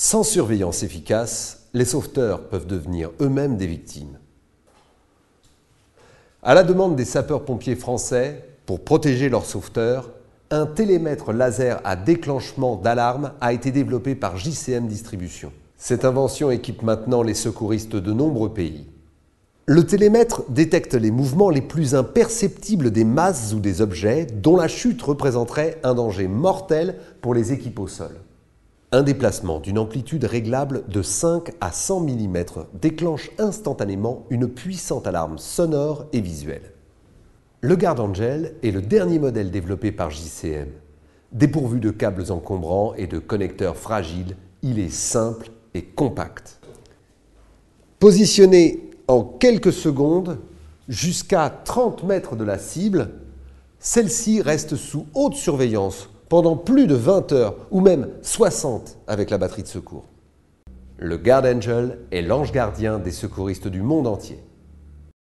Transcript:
Sans surveillance efficace, les sauveteurs peuvent devenir eux-mêmes des victimes. À la demande des sapeurs-pompiers français, pour protéger leurs sauveteurs, un télémètre laser à déclenchement d'alarme a été développé par JCM Distribution. Cette invention équipe maintenant les secouristes de nombreux pays. Le télémètre détecte les mouvements les plus imperceptibles des masses ou des objets dont la chute représenterait un danger mortel pour les équipes au sol. Un déplacement d'une amplitude réglable de 5 à 100 mm déclenche instantanément une puissante alarme sonore et visuelle. Le Garde Angel est le dernier modèle développé par JCM. Dépourvu de câbles encombrants et de connecteurs fragiles, il est simple et compact. Positionné en quelques secondes jusqu'à 30 mètres de la cible, celle-ci reste sous haute surveillance pendant plus de 20 heures ou même 60 avec la batterie de secours. Le Guard Angel est l'ange gardien des secouristes du monde entier.